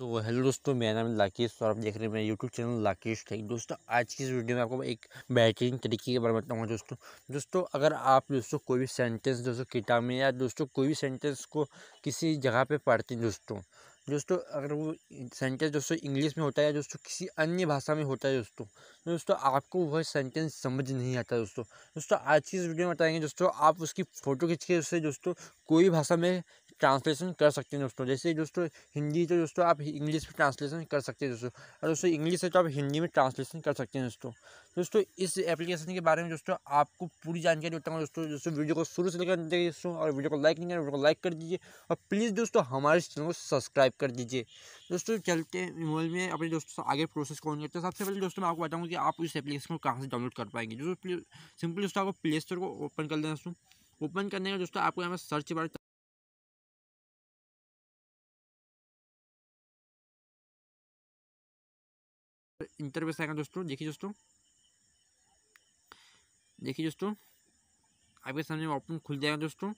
तो so, hello दोस्तों मेरा नाम लाकेश और आप देख रहे हैं मेरा यूट्यूब चैनल लाकेश ठीक दोस्तों आज की इस वीडियो में आपको एक बेहतरीन तरीके के बारे में बताऊँगा दोस्तों दोस्तों अगर आप दोस्तों कोई भी सेंटेंस दोस्तों किताब में या दोस्तों कोई भी सेंटेंस को किसी जगह पे पढ़ते हैं दोस्तों दोस्तों अगर वो सेंटेंस दोस्तों इंग्लिश में होता है या दोस्तों किसी अन्य भाषा में होता है दोस्तों दोस्तों आपको वह सेंटेंस समझ नहीं आता दोस्तों दोस्तों आज की इस वीडियो में बताएंगे दोस्तों आप उसकी फ़ोटो खींच के उससे दोस्तों कोई भाषा में ट्रांसलेशन कर सकते हैं दोस्तों जैसे दोस्तों हिंदी तो दोस्तों आप इंग्लिश में ट्रांसलेशन कर सकते हैं दोस्तों और दोस्तों इंग्लिश से तो आप हिंदी में ट्रांसलेशन कर सकते हैं दोस्तों दोस्तों इस एप्लीकेशन के बारे में दोस्तों आपको पूरी जानकारी देता हूँ दोस्तों दोस्तों वीडियो को शुरू से लेकर दोस्तों और वीडियो को लाइक नहीं करें वीडियो को लाइक कर दीजिए और प्लीज़ दोस्तों हमारे चैनल को सब्सक्राइब कर दीजिए दोस्तों चलते मोबाइल में अपने दोस्तों आगे प्रोसेस कौन करते हैं सबसे पहले दोस्तों मैं आपको बताऊँगा कि आप इस एप्लीकेशन को कहाँ से डाउनलोड कर पाएंगे दोस्तों सिंपली दोस्तों आपको प्ले स्टोर को ओपन कर देना दोस्तों ओपन करने का दोस्तों आपको यहाँ पर सर्च बार इंटरव्यूस आएगा दोस्तों देखिए दोस्तों देखिए दोस्तों आपके सामने ऑप्शन खुल जाएगा दोस्तों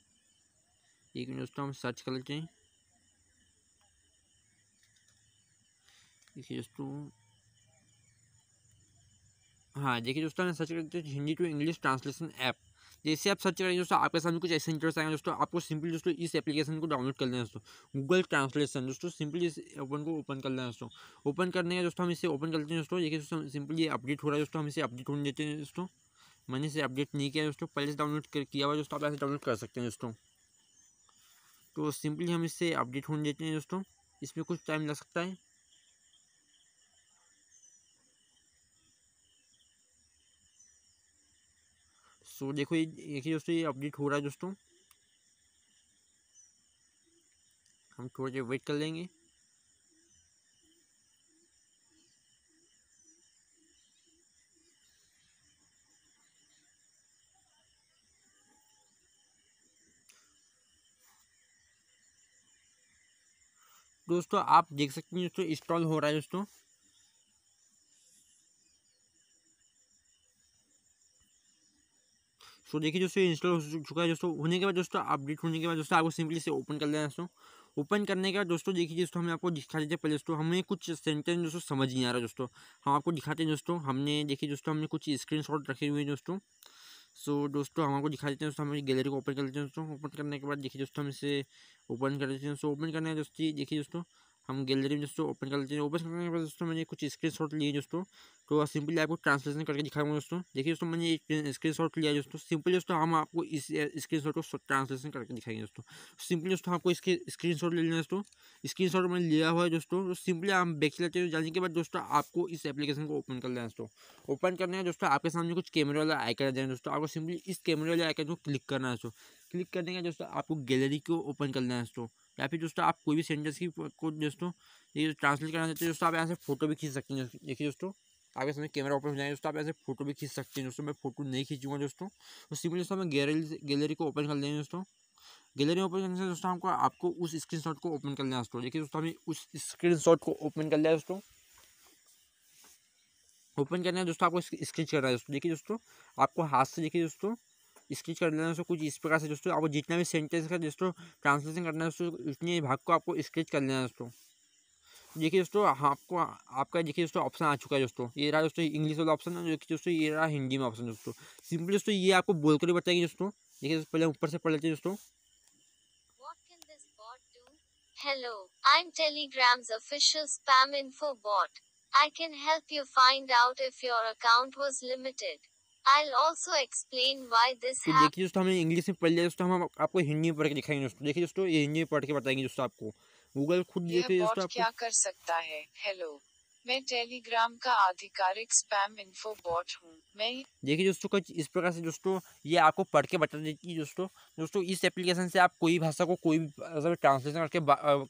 एक मिनट दोस्तों हम सर्च कर लेते हैं देखिए दोस्तों हाँ देखिए दोस्तों सर्च कर Hindi to English translation app जैसे आप सर्च करेंगे दोस्तों आपके सामने कुछ ऐसे इंटरेस्ट आएंगे दोस्तों आपको सिंपल दोस्तों इस एप्लीकेशन को डाउनलोड कर लेना दोस्तों गूगल ट्रांसलेशन दोस्तों सिंपली इस ओपन को ओपन कर लेना दोस्तों ओपन करने का दोस्तों हम इसे ओपन कर लेते हैं दोस्तों देखिए दोस्तों सिंपली अपडेट हो रहा है दोस्तों हम इसे अपडेट होने देते हैं दोस्तों मैंने इसे अपडेट नहीं किया दोस्तों पहले से डाउनलोड किया हुआ दोस्तों आप ऐसे डाउनलोड कर सकते हैं दोस्तों तो सिंपली हम इसे अपडेट होने देते हैं दोस्तों इसमें कुछ टाइम लग सकता है सो देखो ये देखिए दोस्तों ये अपडेट हो रहा है दोस्तों हम थोड़ी देर वेट कर लेंगे दोस्तों आप देख सकते हैं दोस्तों इंस्टॉल हो रहा है दोस्तों सो देखिए दोस्तों इंस्टॉल हो चुका है दोस्तों होने के बाद दोस्तों अपडेट होने के बाद दोस्तों आपको सिंपली से ओपन कर लेना दोस्तों ओपन करने के बाद दोस्तों देखिए दोस्तों हमें आपको दिखा देते हैं पहले दोस्तों हमें कुछ सेंटेंस दोस्तों समझ नहीं आ रहा दोस्तों हम आपको दिखाते हैं दोस्तों हमने देखिए दोस्तों हमने कुछ स्क्रीन शॉट रखे हुए हैं दोस्तों सो दोस्तों हम आपको दिखा देते हैं दोस्तों हमारी गैलरी को ओपन कर लेते हैं दोस्तों ओपन करने के बाद देखिए दोस्तों हम इसे ओपन कर लेते हैं दोस्तों ओपन करने दोस्तों देखिए दोस्तों हम गैलरी में दोस्तों ओपन कर लेते हैं ओपन करने के बाद दोस्तों मैंने कुछ स्क्रीन शॉट लिए दोस्तों तो सिंपली आपको ट्रांसलेशन करके दिखाऊंगा दोस्तों देखिए दोस्तों मैंने एक स्क्रीन शॉट लिया दोस्तों सिंपली दोस्तों हम आपको इस स्क्रीन शॉट को ट्रांसलेशन करके दिखाएंगे दोस्तों सिंपली दोस्तों आपको इसके स्क्रीन शॉट ले लेना दोस्तों स्क्रीन शॉट मैंने लिया हुआ है दोस्तों तो सिंपली हम बेच लेते हैं जाने के बाद दोस्तों आपको इस एप्लीकेशन को ओपन कर लेना दोस्तों ओपन करने का दोस्तों आपके सामने कुछ कैमरे वाला आइकन आ जाए दोस्तों आपको सिंपली इस कैमरे वाले आइकन को क्लिक करना है दोस्तों क्लिक करने का दोस्तों आपको गैलरी को ओपन कर है दोस्तों या फिर दोस्तों आप कोई भी सेंटेंस की को दोस्तों ये ट्रांसलेट करना चाहते हैं दोस्तों आप यहाँ से फोटो भी खींच सकते हैं देखिए दोस्तों आपके सामने कैमरा ओपन हो जाएंगे दोस्तों आप यहाँ से फोटो भी खींच सकते हैं दोस्तों मैं फोटो नहीं खींचूंगा दोस्तों तो सिंपली दोस्तों हमें गैलरी गैलरी को ओपन कर लेंगे दोस्तों गैलरी ओपन करने से दोस्तों हमको आपको उस शॉट को ओपन कर लेना दोस्तों देखिए दोस्तों हमें उस स्क्रीनशॉट को ओपन कर लिया दोस्तों ओपन करना है दोस्तों आपको स्क्रीन करना है दोस्तों देखिए दोस्तों आपको हाथ से देखिए दोस्तों स्किच कर लेना दोस्तों कुछ इस प्रकार से दोस्तों आपको जितना भी सेंटेंस का दोस्तों ट्रांसलेशन करना है दोस्तों उतने भाग को आपको स्केच कर लेना दोस्तों देखिए दोस्तों हाँ, आपको आपका देखिए दोस्तों ऑप्शन आ चुका है दोस्तों ये रहा दोस्तों इंग्लिश वाला ऑप्शन है जो कि दोस्तों ये रहा हिंदी में ऑप्शन दोस्तों सिंपली दोस्तों ये आपको बोलकर ही बताएगी दोस्तों देखिए दोस्तों पहले ऊपर से पढ़ लेते हैं दोस्तों Hello, I'm Telegram's official spam info bot. I can help you find out if your account was limited. तो देखिए दोस्तों हमें इंग्लिश में पढ़ लिया दोस्तों हम आपको हिंदी में पढ़ के दिखाएंगे दोस्तों देखिए दोस्तों ये हिंदी में पढ़ के बताएंगे दोस्तों आपको गूगल खुद देखिए दोस्तों क्या कर सकता है हेलो मैं टेलीग्राम का आधिकारिक स्पैम इन्फो बॉट हूँ मैं देखिए दोस्तों कुछ इस प्रकार से दोस्तों ये आपको पढ़ के बता देती है दोस्तों दोस्तों इस एप्लीकेशन से आप कोई भाषा को कोई भी ट्रांसलेशन करके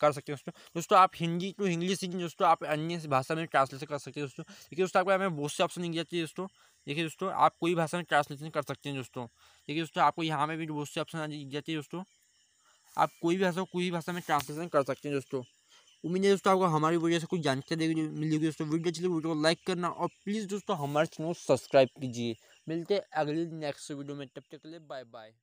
कर सकते हैं दोस्तों दोस्तों आप हिंदी टू इंग्लिश दोस्तों आप अन्य भाषा में ट्रांसलेशन कर सकते हैं दोस्तों देखिए दोस्तों आपको हमें बहुत से ऑप्शन दी जाती है दोस्तों देखिए दोस्तों आप कोई भाषा में ट्रांसलेशन कर सकते हैं दोस्तों देखिए दोस्तों आपको यहाँ में भी बहुत से ऑप्शन आ जाते हैं दोस्तों आप कोई भी भाषा कोई भी भाषा में ट्रांसलेशन कर सकते हैं दोस्तों उम्मीद है दोस्तों आपको हमारी वीडियो से कुछ जानकारी मिलेगी दोस्तों वीडियो अच्छी तो वीडियो को लाइक करना और प्लीज़ दोस्तों हमारे चैनल को सब्सक्राइब कीजिए मिलते हैं अगली नेक्स्ट वीडियो में तब तक के लिए बाय बाय